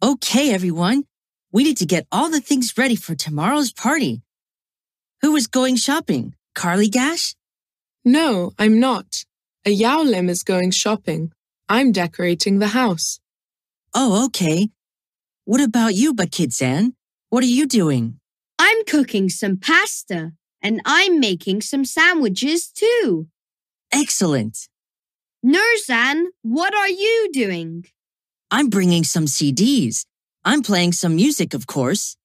Okay, everyone. We need to get all the things ready for tomorrow's party. Who is going shopping? Carly Gash? No, I'm not. A Lim is going shopping. I'm decorating the house. Oh, okay. What about you, Bakidsan? What are you doing? I'm cooking some pasta, and I'm making some sandwiches too. Excellent. Nurzan, what are you doing? I'm bringing some CDs. I'm playing some music, of course.